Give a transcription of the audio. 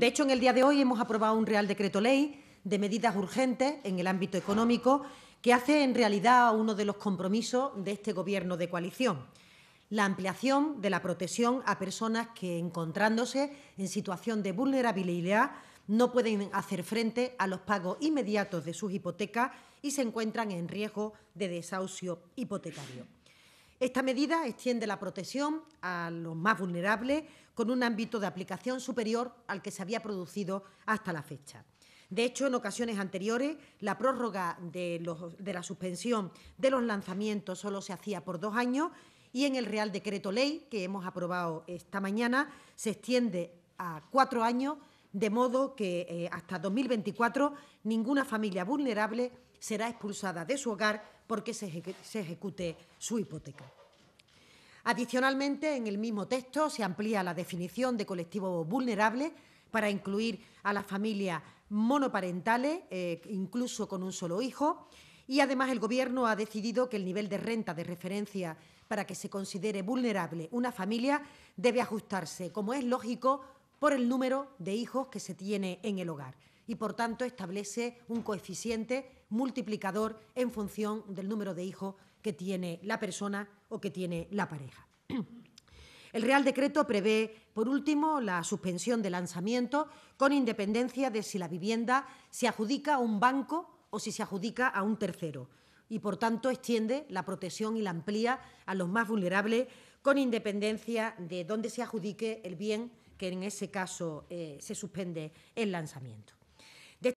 De hecho, en el día de hoy hemos aprobado un Real Decreto Ley de medidas urgentes en el ámbito económico que hace en realidad uno de los compromisos de este Gobierno de coalición, la ampliación de la protección a personas que, encontrándose en situación de vulnerabilidad, no pueden hacer frente a los pagos inmediatos de sus hipotecas y se encuentran en riesgo de desahucio hipotecario. Esta medida extiende la protección a los más vulnerables con un ámbito de aplicación superior al que se había producido hasta la fecha. De hecho, en ocasiones anteriores, la prórroga de, la suspensión de los lanzamientos solo se hacía por dos años y en el Real Decreto Ley, que hemos aprobado esta mañana, se extiende a cuatro años de modo que eh, hasta 2024 ninguna familia vulnerable será expulsada de su hogar porque se, ejecute su hipoteca. Adicionalmente, en el mismo texto se amplía la definición de colectivo vulnerable para incluir a las familias monoparentales, eh, incluso con un solo hijo, y además el Gobierno ha decidido que el nivel de renta de referencia para que se considere vulnerable una familia debe ajustarse, como es lógico, por el número de hijos que se tiene en el hogar y, por tanto, establece un coeficiente multiplicador en función del número de hijos que tiene la persona o que tiene la pareja. El Real Decreto prevé, por último, la suspensión de lanzamiento con independencia de si la vivienda se adjudica a un banco o si se adjudica a un tercero y, por tanto, extiende la protección y la amplía a los más vulnerables con independencia de dónde se adjudique el bien que en ese caso eh, se suspende el lanzamiento.